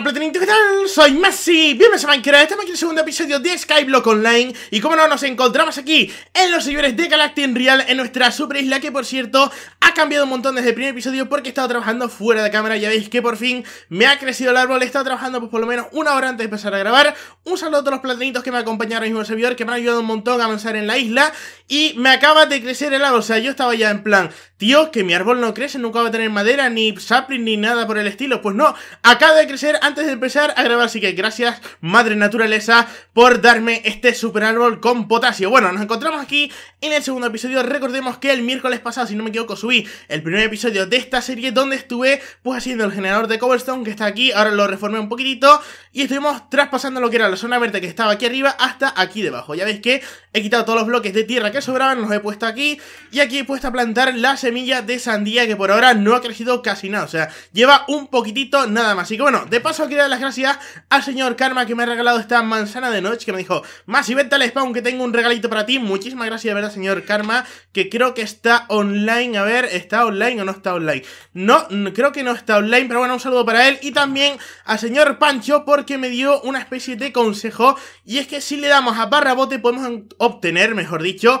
Hola Platinito, ¿qué tal? Soy Messi! bienvenidos a Minecraft, estamos aquí en el segundo episodio de Skyblock Online Y como no, nos encontramos aquí en los Señores de Galactic Real, en nuestra super isla Que por cierto, ha cambiado un montón desde el primer episodio porque he estado trabajando fuera de cámara Ya veis que por fin me ha crecido el árbol, he estado trabajando pues por lo menos una hora antes de empezar a grabar Un saludo a todos los platinitos que me acompañaron en el servidor, que me han ayudado un montón a avanzar en la isla y me acaba de crecer el árbol. O sea, yo estaba ya en plan, tío, que mi árbol no crece, nunca va a tener madera, ni sapling, ni nada por el estilo. Pues no, acaba de crecer antes de empezar a grabar. Así que gracias, madre naturaleza, por darme este super árbol con potasio. Bueno, nos encontramos aquí en el segundo episodio. Recordemos que el miércoles pasado, si no me equivoco, subí el primer episodio de esta serie donde estuve, pues haciendo el generador de cobblestone que está aquí. Ahora lo reformé un poquitito y estuvimos traspasando lo que era la zona verde que estaba aquí arriba hasta aquí debajo. Ya veis que he quitado todos los bloques de tierra que sobraban los he puesto aquí y aquí he puesto a plantar la semilla de sandía que por ahora no ha crecido casi nada, o sea, lleva un poquitito nada más. Así que bueno, de paso quiero dar las gracias al señor Karma que me ha regalado esta manzana de noche que me dijo, más y al spawn que tengo un regalito para ti. Muchísimas gracias, de verdad, señor Karma, que creo que está online, a ver, ¿está online o no está online? No, creo que no está online, pero bueno, un saludo para él y también al señor Pancho porque me dio una especie de consejo y es que si le damos a barra bote podemos obtener, mejor dicho,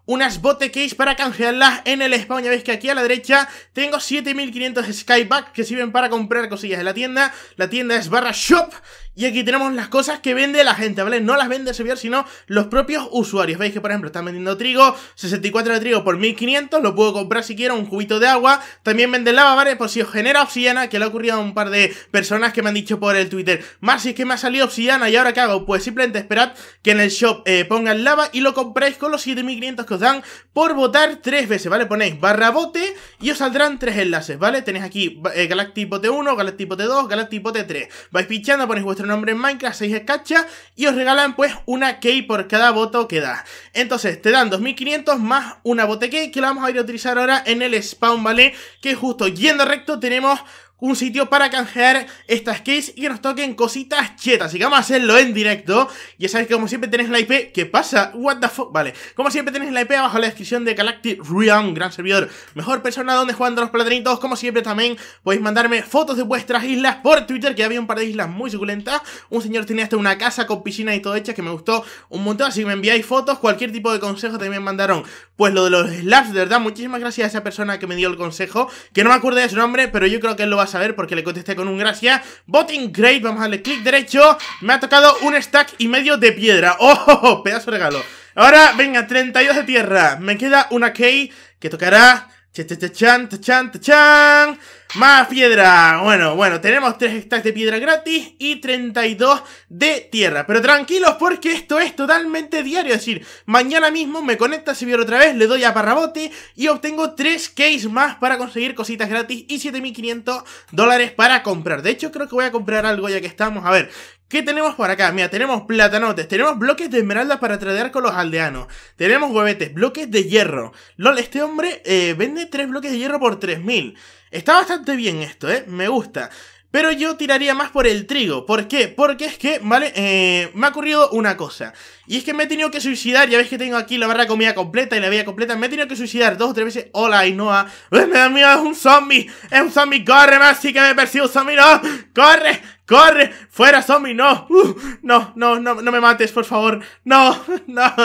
unas bote-case para canjearlas en el spawn. Ya veis que aquí a la derecha tengo 7500 skyback que sirven para comprar cosillas en la tienda. La tienda es barra shop y aquí tenemos las cosas que vende la gente, ¿vale? No las vende servidor, sino los propios usuarios. Veis que, por ejemplo, están vendiendo trigo, 64 de trigo por 1500, lo puedo comprar si quiero, un cubito de agua. También venden lava, ¿vale? Por si os genera obsidiana, que le ha ocurrido a un par de personas que me han dicho por el Twitter. Más si es que me ha salido obsidiana y ahora qué hago? Pues simplemente esperad que en el shop eh, pongan lava y lo compráis con los 7500 os dan por votar tres veces, ¿vale? Ponéis barra bote y os saldrán tres enlaces, ¿vale? Tenéis aquí eh, Galactic Bote 1, Galactic Bote 2, Galactic Bote 3. Vais pichando, ponéis vuestro nombre en Minecraft, 6 escacha y os regalan pues una key por cada voto que da. Entonces te dan 2500 más una bote key que la vamos a ir a utilizar ahora en el spawn, ¿vale? Que justo yendo recto tenemos un sitio para canjear estas keys y que nos toquen cositas chetas. Así que vamos a hacerlo en directo. Ya sabéis que como siempre tenéis la IP. ¿Qué pasa? What the fuck? Vale. Como siempre tenéis la IP abajo en la descripción de Galactic Realm, gran servidor. Mejor persona donde juegan los platanitos. Como siempre también podéis mandarme fotos de vuestras islas por Twitter, que había un par de islas muy suculentas. Un señor tenía hasta una casa con piscina y todo hecha que me gustó un montón. Así que me enviáis fotos, cualquier tipo de consejo también mandaron. Pues lo de los Slabs. de verdad, muchísimas gracias a esa persona que me dio el consejo. Que no me acuerdo de su nombre, pero yo creo que él lo va a a ver porque le contesté con un gracias. Boting Great, vamos a darle clic derecho. Me ha tocado un stack y medio de piedra. Oh, oh, ¡Oh, pedazo regalo! Ahora, venga, 32 de tierra. Me queda una key que tocará chant chant chan. Más piedra. Bueno, bueno, tenemos 3 stacks de piedra gratis y 32 de tierra. Pero tranquilos porque esto es totalmente diario. Es decir, mañana mismo me conecta si vio otra vez, le doy a parrabote y obtengo 3 case más para conseguir cositas gratis y 7500 dólares para comprar. De hecho, creo que voy a comprar algo ya que estamos. A ver, ¿Qué tenemos por acá? Mira, tenemos platanotes, tenemos bloques de esmeralda para tradear con los aldeanos, tenemos huevetes, bloques de hierro. LOL, este hombre eh, vende tres bloques de hierro por 3000. Está bastante bien esto, ¿eh? Me gusta. Pero yo tiraría más por el trigo. ¿Por qué? Porque es que, ¿vale? Eh, me ha ocurrido una cosa. Y es que me he tenido que suicidar. Ya ves que tengo aquí la barra de comida completa y la vida completa. Me he tenido que suicidar dos o tres veces. Hola, Ainoa. Pues me da es un zombie. Es un zombie. Corre, más sí que me persigue un zombie. No. Corre, ¡Corre! ¡Fuera, zombie! ¡No! ¡Uh! no, no, no, no me mates, por favor. ¡No! ¡No!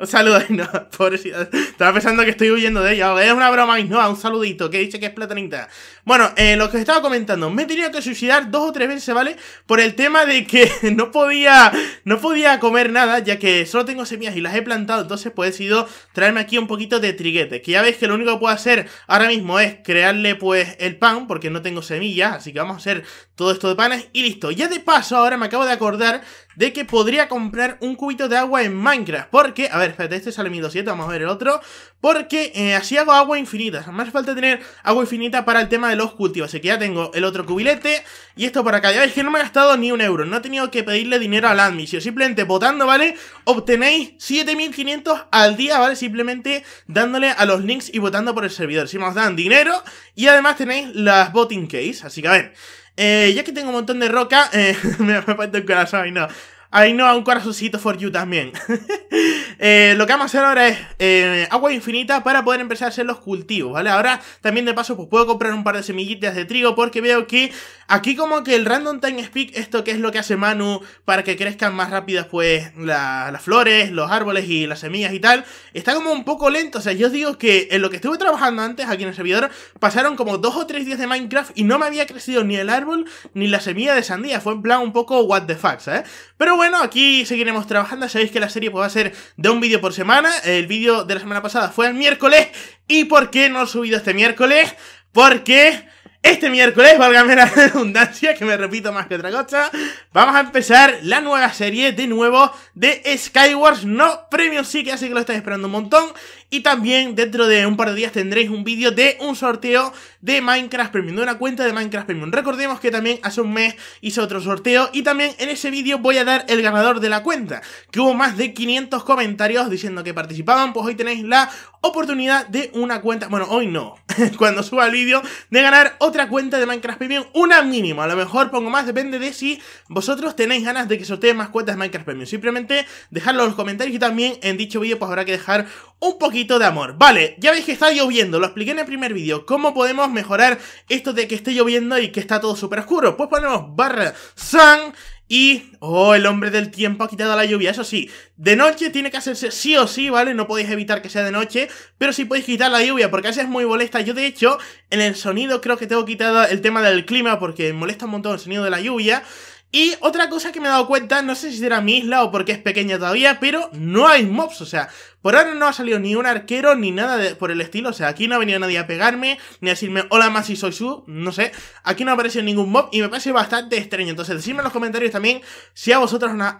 un saludo, pobrecita. Estaba pensando que estoy huyendo de ella. Es una broma, no, un saludito, que dice que es platanita. Bueno, eh, lo que os estaba comentando, me he tenido que suicidar dos o tres veces, ¿vale? Por el tema de que no podía, no podía comer nada, ya que solo tengo semillas y las he plantado, entonces pues he decidido traerme aquí un poquito de triguete, que ya veis que lo único que puedo hacer ahora mismo es crearle pues el pan, porque no tengo semillas, así que vamos a hacer todo esto de panes y listo. Ya de paso, ahora me acabo de acordar de que podría comprar un cubito de agua en Minecraft. Porque, a ver, espérate, este sale 1200, vamos a ver el otro. Porque eh, así hago agua infinita. Más falta tener agua infinita para el tema de los cultivos. Así que ya tengo el otro cubilete y esto por acá. Ya veis que no me he gastado ni un euro. No he tenido que pedirle dinero al admisión. Simplemente votando, ¿vale? Obtenéis 7500 al día, ¿vale? Simplemente dándole a los links y votando por el servidor. Si os dan dinero y además tenéis las voting case. Así que a ver... Eh, ya que tengo un montón de roca, eh, me ha puesto el corazón y no. Ahí no, un corazoncito for you también. Eh, lo que vamos a hacer ahora es eh, agua infinita para poder empezar a hacer los cultivos, ¿vale? Ahora también de paso pues puedo comprar un par de semillitas de trigo porque veo que aquí como que el random time speak, esto que es lo que hace Manu para que crezcan más rápidas pues las flores, los árboles y las semillas y tal, está como un poco lento. O sea, yo digo que en lo que estuve trabajando antes aquí en el servidor pasaron como dos o tres días de Minecraft y no me había crecido ni el árbol ni la semilla de sandía. Fue en plan un poco what the fuck, ¿sabes? Pero bueno, aquí seguiremos trabajando. Sabéis que la serie pues, va a ser de un vídeo por semana. El vídeo de la semana pasada fue el miércoles. ¿Y por qué no he subido este miércoles? Porque... Este miércoles, valga la redundancia, que me repito más que otra cosa, vamos a empezar la nueva serie de nuevo de Skywars, no Premium sí que así que lo estáis esperando un montón. Y también dentro de un par de días tendréis un vídeo de un sorteo de Minecraft Premium, de una cuenta de Minecraft Premium. Recordemos que también hace un mes hice otro sorteo y también en ese vídeo voy a dar el ganador de la cuenta, que hubo más de 500 comentarios diciendo que participaban, pues hoy tenéis la oportunidad de una cuenta, bueno, hoy no, cuando suba el vídeo, de ganar otra cuenta de Minecraft Premium, una mínima, a lo mejor pongo más, depende de si vosotros tenéis ganas de que sorteen más cuentas de Minecraft Premium, simplemente dejadlo en los comentarios y también en dicho vídeo pues habrá que dejar un poquito de amor. Vale, ya veis que está lloviendo, lo expliqué en el primer vídeo, cómo podemos mejorar esto de que esté lloviendo y que está todo súper oscuro, pues ponemos barra sun y, oh, el hombre del tiempo ha quitado la lluvia, eso sí. De noche tiene que hacerse sí o sí, ¿vale? No podéis evitar que sea de noche, pero sí podéis quitar la lluvia porque así es muy molesta. Yo, de hecho, en el sonido creo que tengo quitado el tema del clima porque molesta un montón el sonido de la lluvia. Y otra cosa que me he dado cuenta, no sé si será mi isla o porque es pequeña todavía, pero no hay mobs, o sea, por ahora no ha salido ni un arquero ni nada de, por el estilo. O sea, aquí no ha venido nadie a pegarme, ni a decirme hola más soy su. No sé. Aquí no ha aparecido ningún mob y me parece bastante extraño. Entonces, decidme en los comentarios también si a vosotros no,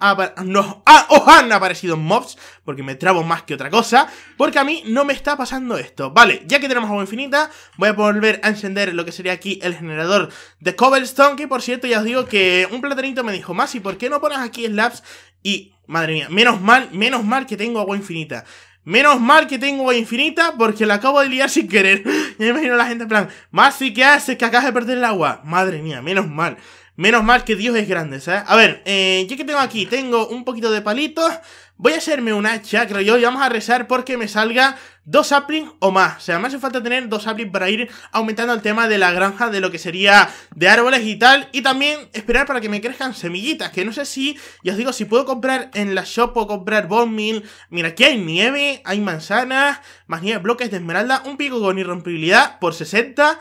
han aparecido mobs, porque me trabo más que otra cosa. Porque a mí no me está pasando esto. Vale, ya que tenemos agua infinita, voy a volver a encender lo que sería aquí el generador de Cobblestone. Que por cierto, ya os digo que un platanito me dijo, más, ¿y por qué no pones aquí Slabs? Y Madre mía, menos mal, menos mal que tengo agua infinita. Menos mal que tengo agua infinita porque la acabo de liar sin querer. me imagino la gente en plan, si que haces? Que acabas de perder el agua. Madre mía, menos mal. Menos mal que Dios es grande, ¿sabes? A ver, eh, ¿qué que tengo aquí, tengo un poquito de palitos, Voy a hacerme una chacra creo yo, y vamos a rezar porque me salga dos saplings o más. O sea, me hace falta tener dos saplings para ir aumentando el tema de la granja, de lo que sería de árboles y tal. Y también esperar para que me crezcan semillitas, que no sé si, ya os digo, si puedo comprar en la shop o comprar bone meal. Mira, aquí hay nieve, hay manzanas, más nieve, bloques de esmeralda, un pico con irrompibilidad por 60...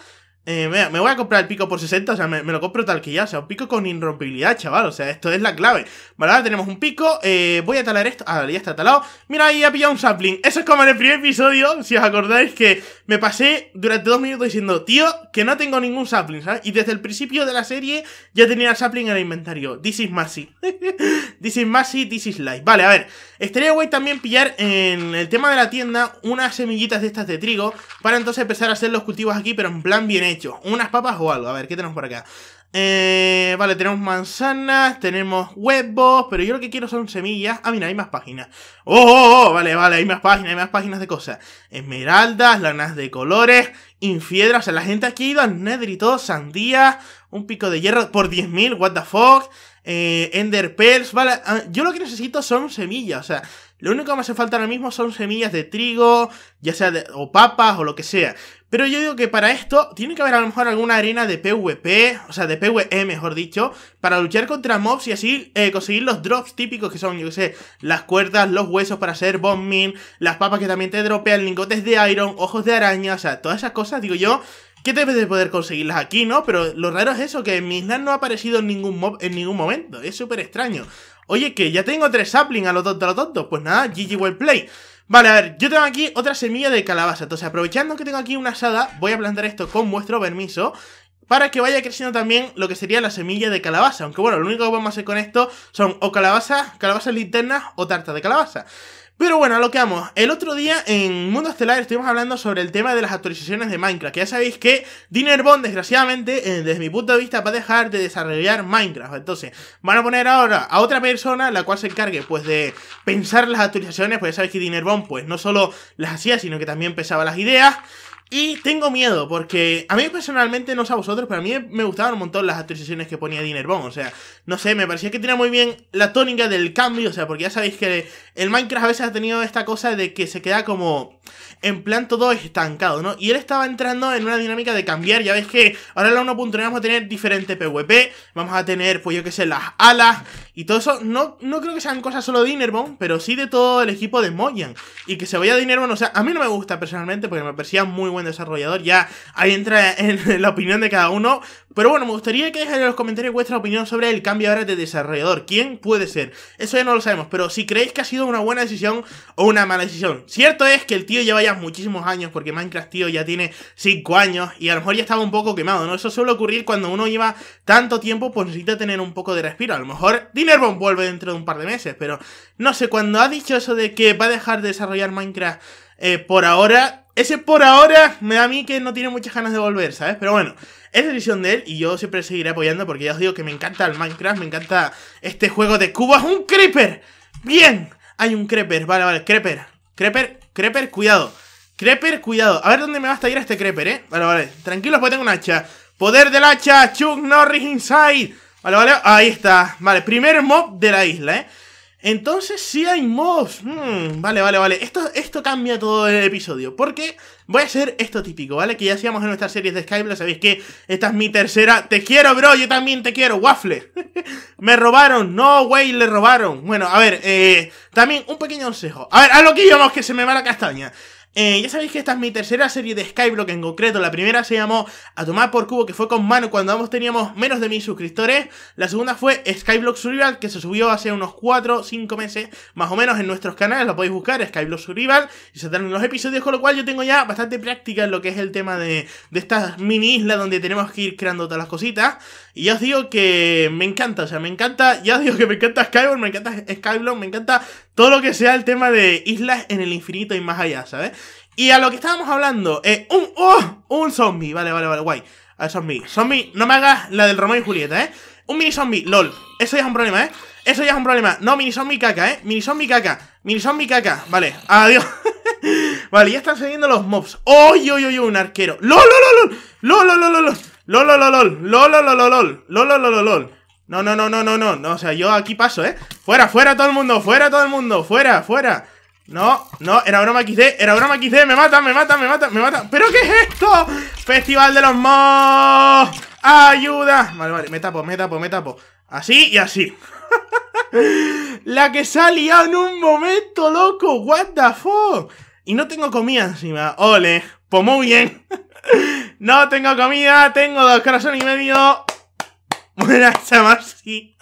Eh, me, voy a comprar el pico por 60, o sea, me, lo compro tal que ya, o sea, un pico con irrompibilidad, chaval, o sea, esto es la clave. Vale, ahora tenemos un pico, eh, voy a talar esto, ah, ya está talado. Mira, ahí ha pillado un sapling, eso es como en el primer episodio, si os acordáis que me pasé durante dos minutos diciendo, tío, que no tengo ningún sapling, ¿sabes? Y desde el principio de la serie ya tenía el sapling en el inventario, this is Massy. this is Massy, this is life. Vale, a ver, estaría guay también pillar en el tema de la tienda unas semillitas de estas de trigo, para entonces empezar a hacer los cultivos aquí, pero en plan bien hecho. Unas papas o algo. A ver, ¿qué tenemos por acá? Eh, vale, tenemos manzanas, tenemos huevos, pero yo lo que quiero son semillas. Ah, mira, hay más páginas. Oh, oh, oh, oh, vale, vale, hay más páginas, hay más páginas de cosas. Esmeraldas, lanas de colores, infiedras. O sea, la gente aquí ha ido al Nether y todo, sandía, un pico de hierro por 10.000, what the fuck. Eh, ender Pearls, vale. Ah, yo lo que necesito son semillas, o sea, lo único que me hace falta ahora mismo son semillas de trigo, ya sea de, o papas o lo que sea. Pero yo digo que para esto tiene que haber a lo mejor alguna arena de PvP, o sea, de PvE mejor dicho, para luchar contra mobs y así eh, conseguir los drops típicos que son, yo que sé, las cuerdas, los huesos para hacer bombing, las papas que también te dropean, lingotes de iron, ojos de araña, o sea, todas esas cosas, digo yo, que debes de poder conseguirlas aquí, ¿no? Pero lo raro es eso, que en mi no ha aparecido ningún mob en ningún momento, es súper extraño. Oye, que ya tengo tres saplings a los dos de los dos? Pues nada, GG well play. Vale, a ver, yo tengo aquí otra semilla de calabaza. Entonces, aprovechando que tengo aquí una asada, voy a plantar esto con vuestro permiso para que vaya creciendo también lo que sería la semilla de calabaza. Aunque bueno, lo único que vamos a hacer con esto son o calabazas, calabazas linternas o tartas de calabaza. Pero bueno, lo que vamos. El otro día en Mundo Estelar estuvimos hablando sobre el tema de las actualizaciones de Minecraft. Que ya sabéis que Dinnerbone, desgraciadamente, eh, desde mi punto de vista, va a dejar de desarrollar Minecraft. Entonces, van a poner ahora a otra persona la cual se encargue, pues, de pensar las actualizaciones. Pues ya sabéis que Dinnerbone, pues, no solo las hacía, sino que también pensaba las ideas. Y tengo miedo, porque a mí personalmente, no sé a vosotros, pero a mí me gustaban un montón las actualizaciones que ponía Dinner Bon. O sea, no sé, me parecía que tenía muy bien la tónica del cambio. O sea, porque ya sabéis que el Minecraft a veces ha tenido esta cosa de que se queda como en plan todo estancado, ¿no? Y él estaba entrando en una dinámica de cambiar, ya ves que ahora en la 1.9 vamos a tener diferente PvP, vamos a tener, pues yo que sé, las alas y todo eso. No, no creo que sean cosas solo de Innerbone, pero sí de todo el equipo de Moyan. Y que se vaya de Innerbone, o sea, a mí no me gusta personalmente porque me parecía muy buen desarrollador, ya ahí entra en la opinión de cada uno, pero bueno, me gustaría que dejáis en los comentarios vuestra opinión sobre el cambio ahora de desarrollador. ¿Quién puede ser? Eso ya no lo sabemos, pero si creéis que ha sido una buena decisión o una mala decisión. Cierto es que el tío lleva ya muchísimos años, porque Minecraft tío ya tiene 5 años y a lo mejor ya estaba un poco quemado, ¿no? Eso suele ocurrir cuando uno lleva tanto tiempo, pues necesita tener un poco de respiro. A lo mejor Dinnerbomb vuelve dentro de un par de meses, pero no sé, cuando ha dicho eso de que va a dejar de desarrollar Minecraft eh, por ahora, ese por ahora me da a mí que no tiene muchas ganas de volver, ¿sabes? Pero bueno, es decisión de él y yo siempre seguiré apoyando porque ya os digo que me encanta el Minecraft, me encanta este juego de cubas. ¡Un creeper! ¡Bien! Hay un creeper, vale, vale, creeper. Creeper, creeper, cuidado. Creeper, cuidado. A ver dónde me va a a este creeper, ¿eh? Vale, vale. Tranquilos, pues tengo un hacha. Poder del hacha, Chuck Norris Inside. Vale, vale. Ahí está. Vale, primer mob de la isla, ¿eh? Entonces sí hay mods hmm, vale, vale, vale. Esto, esto cambia todo el episodio. Porque voy a hacer esto típico, ¿vale? Que ya hacíamos en nuestras series de Skype. sabéis que esta es mi tercera. Te quiero, bro. Yo también te quiero. Waffle. Me robaron. No, güey, le robaron. Bueno, a ver. Eh, también un pequeño consejo. A ver, a lo que íbamos que se me va la castaña. Eh, ya sabéis que esta es mi tercera serie de Skyblock en concreto. La primera se llamó A tomar por cubo, que fue con Manu cuando ambos teníamos menos de mil suscriptores. La segunda fue Skyblock Survival, que se subió hace unos 4 o 5 meses, más o menos, en nuestros canales. Lo podéis buscar, Skyblock Survival, y se dan los episodios, con lo cual yo tengo ya bastante práctica en lo que es el tema de, de estas mini islas donde tenemos que ir creando todas las cositas. Y ya os digo que me encanta, o sea, me encanta, ya os digo que me encanta Skyblock, me encanta Skyblock, me encanta todo lo que sea el tema de islas en el infinito y más allá, ¿sabes? Y a lo que estábamos hablando, eh, un, oh, un zombie, vale, vale, vale, guay. A ver, zombie, zombie, no me hagas la del Romeo y Julieta, ¿eh? Un mini zombie, lol, eso ya es un problema, ¿eh? Eso ya es un problema, no, mini zombie caca, ¿eh? Mini zombie caca, mini zombie caca, vale, adiós. vale, ya están saliendo los mobs. ¡Oh, yo, yo, un arquero! ¡Lol, lol, lol! ¡Lol, lol! ¡Lol, lol, lol, lol! ¡Lol, lol, lol, lol! ¡Lol, lol, lol, lol! No, no, no, no, no, no, no, o sea, yo aquí paso, ¿eh? Fuera, fuera todo el mundo, fuera todo el mundo, fuera, fuera. No, no, era broma XD, era broma XD, me mata, me mata, me mata! me mata! ¿Pero qué es esto? Festival de los mods ¡Ayuda! Vale, vale, me tapo, me tapo, me tapo. Así y así. La que se ha liado en un momento, loco. What the fuck. Y no tengo comida encima. Ole, pues muy bien. no tengo comida, tengo dos corazones y medio. Buena esa, Marcy.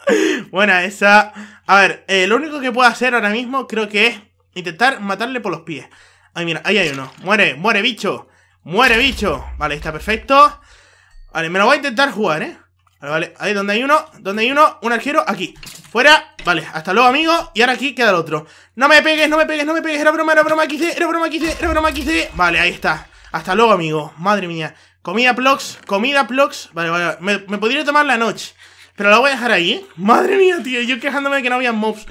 Buena esa. A ver, eh, lo único que puedo hacer ahora mismo creo que es intentar matarle por los pies. Ahí mira, ahí hay uno. Muere, muere, bicho. Muere, bicho. Vale, está perfecto. Vale, me lo voy a intentar jugar, ¿eh? Vale, vale. Ahí donde hay uno, donde hay uno, un arquero, aquí. Fuera, vale, hasta luego, amigo. Y ahora aquí queda el otro. No me pegues, no me pegues, no me pegues. Era broma, era broma, quise, era broma, quise, era broma, quise. Vale, ahí está. Hasta luego, amigo. Madre mía. Comida Plox, comida Plox. Vale, vale, Me, podría tomar la noche. Pero la voy a dejar ahí, Madre mía, tío. Yo quejándome de que no había mobs.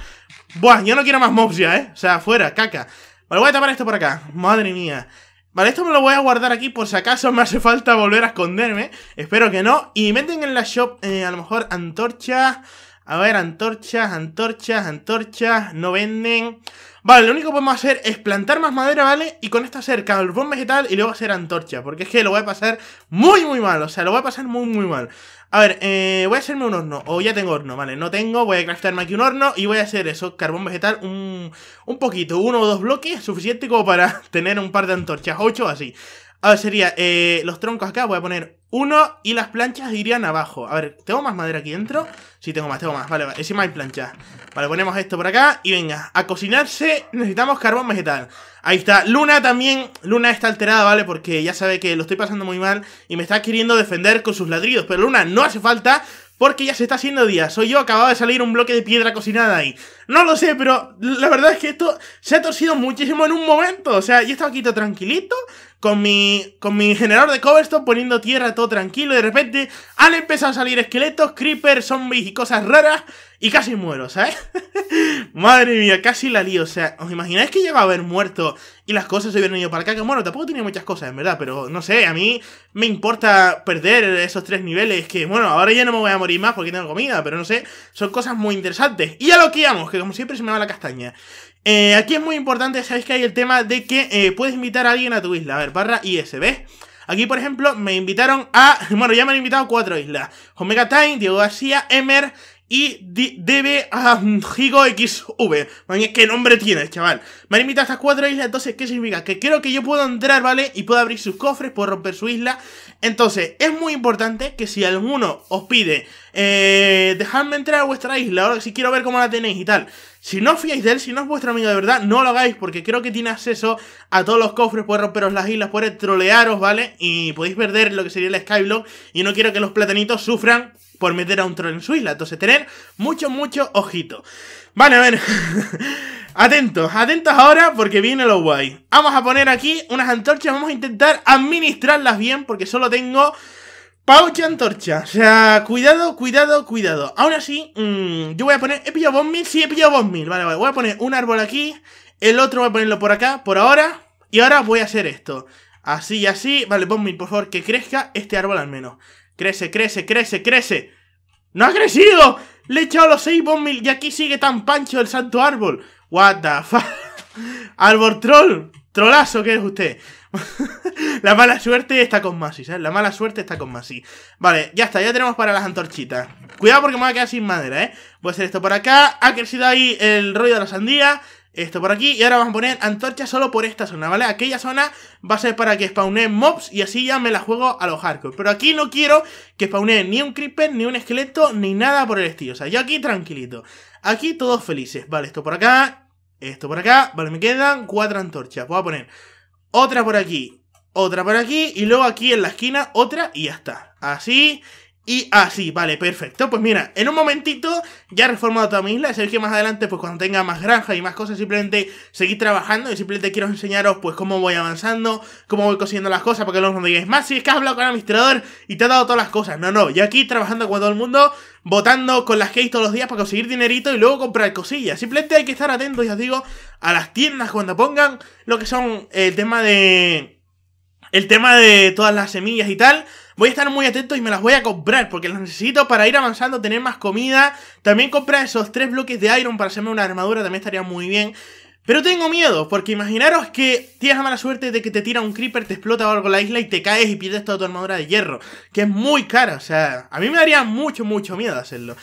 Buah, yo no quiero más mobs ya, ¿eh? O sea, fuera, caca. Vale, voy a tapar esto por acá. Madre mía. Vale, esto me lo voy a guardar aquí por si acaso me hace falta volver a esconderme. Espero que no. Y meten en la shop, eh, a lo mejor, antorchas. A ver, antorchas, antorchas, antorchas. No venden. Vale, lo único que podemos hacer es plantar más madera, ¿vale? Y con esto hacer carbón vegetal y luego hacer antorcha. Porque es que lo voy a pasar muy, muy mal. O sea, lo voy a pasar muy, muy mal. A ver, eh, voy a hacerme un horno. O ya tengo horno, ¿vale? No tengo, voy a craftarme aquí un horno y voy a hacer eso. Carbón vegetal, un, un poquito, uno o dos bloques, suficiente como para tener un par de antorchas. Ocho así. A ver, sería eh, los troncos acá. Voy a poner uno y las planchas irían abajo. A ver, ¿tengo más madera aquí dentro? Sí, tengo más, tengo más. Vale, vale. Encima hay planchas. Vale, ponemos esto por acá. Y venga, a cocinarse necesitamos carbón vegetal. Ahí está. Luna también. Luna está alterada, ¿vale? Porque ya sabe que lo estoy pasando muy mal. Y me está queriendo defender con sus ladridos. Pero Luna no hace falta. Porque ya se está haciendo día. Soy yo, acababa de salir un bloque de piedra cocinada ahí. No lo sé, pero la verdad es que esto se ha torcido muchísimo en un momento. O sea, yo estaba aquí todo tranquilito con mi, con mi generador de cobblestone poniendo tierra todo tranquilo y de repente han empezado a salir esqueletos, creepers, zombies y cosas raras y casi muero, ¿sabes? Madre mía, casi la lío, o sea, ¿os imagináis que llegaba a haber muerto y las cosas se hubieran ido para acá? Que bueno, tampoco tenía muchas cosas, en verdad, pero no sé, a mí me importa perder esos tres niveles que, bueno, ahora ya no me voy a morir más porque tengo comida, pero no sé, son cosas muy interesantes. Y ya lo que que como siempre se me va la castaña. Eh, aquí es muy importante, sabéis que hay el tema de que eh, puedes invitar a alguien a tu isla. A ver, barra ISB. Aquí, por ejemplo, me invitaron a... Bueno, ya me han invitado cuatro islas. Omega Time, Diego García, Emer y DB um, Higo XV. ¿Qué nombre tienes, chaval? Me han invitado a estas cuatro islas, entonces, ¿qué significa? Que creo que yo puedo entrar, ¿vale? Y puedo abrir sus cofres, puedo romper su isla. Entonces, es muy importante que si alguno os pide, eh, dejadme entrar a vuestra isla, ahora si quiero ver cómo la tenéis y tal, si no os fiáis de él, si no es vuestro amigo de verdad, no lo hagáis porque creo que tiene acceso a todos los cofres, puede romperos las islas, puede trolearos, ¿vale? Y podéis perder lo que sería el Skyblock y no quiero que los platanitos sufran por meter a un troll en su isla. Entonces, tener mucho, mucho ojito. Vale, a ver. atentos, atentos ahora porque viene lo guay. Vamos a poner aquí unas antorchas, vamos a intentar administrarlas bien porque solo tengo... Paucha antorcha. O sea, cuidado, cuidado, cuidado. Aún así, mm, yo voy a poner... ¿He pillado BOMBIL, Sí, he pillado BOMBIL Vale, vale. Voy a poner un árbol aquí. El otro voy a ponerlo por acá, por ahora. Y ahora voy a hacer esto. Así y así. Vale, BOMBIL por favor, que crezca este árbol al menos. Crece, crece, crece, crece. ¡No ha crecido! Le he echado los 6 BOMBIL y aquí sigue tan pancho el santo árbol. What the fuck. árbol troll. Trolazo que es usted. la mala suerte está con Masi, ¿sabes? La mala suerte está con Masi. Vale, ya está, ya tenemos para las antorchitas. Cuidado porque me voy a quedar sin madera, ¿eh? Voy a hacer esto por acá. Ha crecido ahí el rollo de la sandía. Esto por aquí. Y ahora vamos a poner antorchas solo por esta zona, ¿vale? Aquella zona va a ser para que spawnen mobs y así ya me la juego a los hardcore. Pero aquí no quiero que spawnen ni un creeper, ni un esqueleto, ni nada por el estilo. O sea, yo aquí tranquilito. Aquí todos felices. Vale, esto por acá. Esto por acá. Vale, me quedan cuatro antorchas. Voy a poner otra por aquí, otra por aquí y luego aquí en la esquina otra y ya está. Así y así, ah, vale, perfecto. Pues mira, en un momentito ya he reformado toda mi isla. Sabéis que más adelante, pues cuando tenga más granja y más cosas, simplemente seguir trabajando. Y simplemente quiero enseñaros, pues, cómo voy avanzando, cómo voy consiguiendo las cosas, porque luego no digáis más. Si es que has hablado con el administrador y te ha dado todas las cosas. No, no, yo aquí trabajando con todo el mundo, votando con las que todos los días para conseguir dinerito y luego comprar cosillas. Simplemente hay que estar atentos, ya os digo, a las tiendas cuando pongan lo que son el tema de. El tema de todas las semillas y tal Voy a estar muy atento y me las voy a comprar porque las necesito para ir avanzando, tener más comida. También comprar esos tres bloques de iron para hacerme una armadura también estaría muy bien. Pero tengo miedo, porque imaginaros que tienes la mala suerte de que te tira un creeper, te explota algo la isla y te caes y pierdes toda tu armadura de hierro, que es muy cara, o sea, a mí me daría mucho, mucho miedo hacerlo.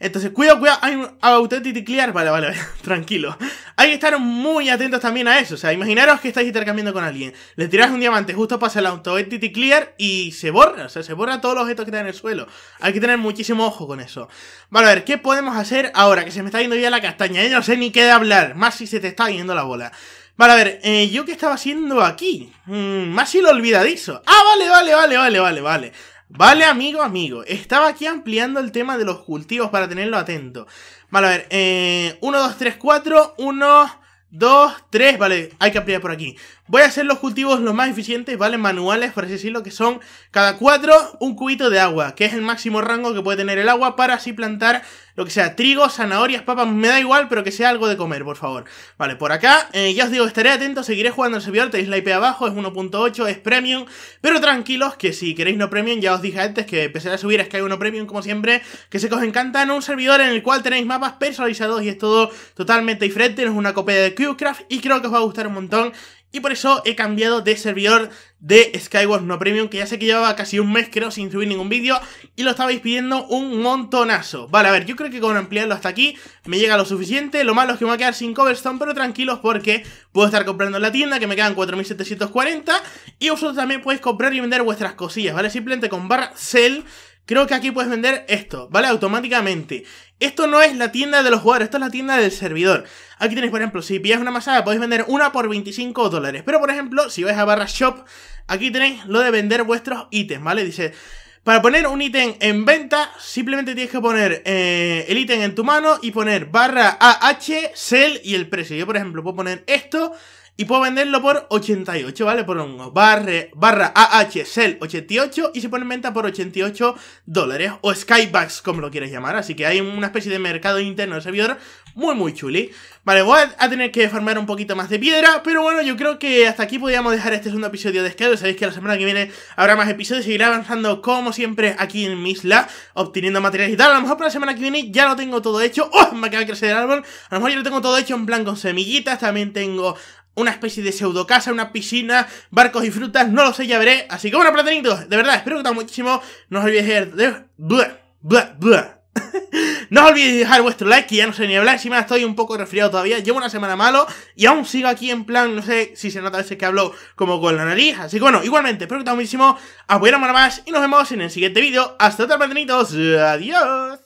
Entonces, cuidado, cuidado, hay un Authenticity Clear, vale, vale, tranquilo. Hay que estar muy atentos también a eso, o sea, imaginaros que estáis intercambiando con alguien, le tiras un diamante, justo pasa el auto-entity Clear y se borra, o sea, se borra todos los objetos que están en el suelo. Hay que tener muchísimo ojo con eso. Vale, a ver, ¿qué podemos hacer ahora? Que se me está yendo ya la castaña, yo no sé ni qué de hablar, más si se te está yendo la bola. Vale, a ver, eh, ¿yo qué estaba haciendo aquí? Mm, más si lo olvidadizo. Ah, vale, vale, vale, vale, vale, vale. Vale, amigo, amigo. Estaba aquí ampliando el tema de los cultivos para tenerlo atento. Vale, a ver. 1, 2, 3, 4. 1, 2, 3. Vale, hay que ampliar por aquí. Voy a hacer los cultivos los más eficientes, ¿vale? Manuales, por así decirlo, que son cada 4 un cubito de agua, que es el máximo rango que puede tener el agua para así plantar lo que sea, trigo, zanahorias, papas, me da igual, pero que sea algo de comer, por favor. Vale, por acá, eh, ya os digo, estaré atento, seguiré jugando al servidor, tenéis la IP abajo, es 1.8, es premium, pero tranquilos que si queréis no premium, ya os dije antes que empecé a subir es que hay uno premium, como siempre, que se que os encanta un servidor en el cual tenéis mapas personalizados y es todo totalmente diferente, no es una copia de QCraft y creo que os va a gustar un montón y por eso he cambiado de servidor de Skyward No Premium, que ya sé que llevaba casi un mes creo sin subir ningún vídeo y lo estabais pidiendo un montonazo. Vale, a ver, yo creo que con ampliarlo hasta aquí me llega lo suficiente, lo malo es que me voy a quedar sin Coverstone, pero tranquilos porque puedo estar comprando en la tienda, que me quedan 4740 y vosotros también podéis comprar y vender vuestras cosillas, ¿vale? Simplemente con barra sell creo que aquí puedes vender esto, ¿vale? Automáticamente. Esto no es la tienda de los jugadores, esto es la tienda del servidor. Aquí tenéis, por ejemplo, si pilláis una masada, podéis vender una por 25 dólares. Pero, por ejemplo, si vais a barra shop, aquí tenéis lo de vender vuestros ítems, ¿vale? Dice... Para poner un ítem en venta, simplemente tienes que poner eh, el ítem en tu mano y poner barra AH, sell y el precio. Yo, por ejemplo, puedo poner esto y puedo venderlo por 88, ¿vale? Por un barra, barra 88 y se pone en venta por 88 dólares o Skybacks, como lo quieras llamar. Así que hay una especie de mercado interno de servidor muy, muy chuli. Vale, voy a tener que formar un poquito más de piedra, pero bueno, yo creo que hasta aquí podríamos dejar este segundo episodio de Skyward. Sabéis que la semana que viene habrá más episodios, Y seguiré avanzando como siempre aquí en MISLA obteniendo materiales y tal. A lo mejor para la semana que viene ya lo tengo todo hecho. ¡Oh! Me acaba de crecer el árbol. A lo mejor ya lo tengo todo hecho en plan con semillitas, también tengo una especie de pseudo casa, una piscina, barcos y frutas, no lo sé, ya veré. Así que bueno, platanitos, de verdad, espero que os muchísimo. No os olvidéis de... no os olvidéis de dejar vuestro like, que ya no sé ni hablar, encima estoy un poco resfriado todavía, llevo una semana malo y aún sigo aquí en plan, no sé si se nota a veces que hablo como con la nariz, así que bueno, igualmente, espero que os muchísimo, apoyaros más y nos vemos en el siguiente vídeo, hasta otra platanitos, adiós.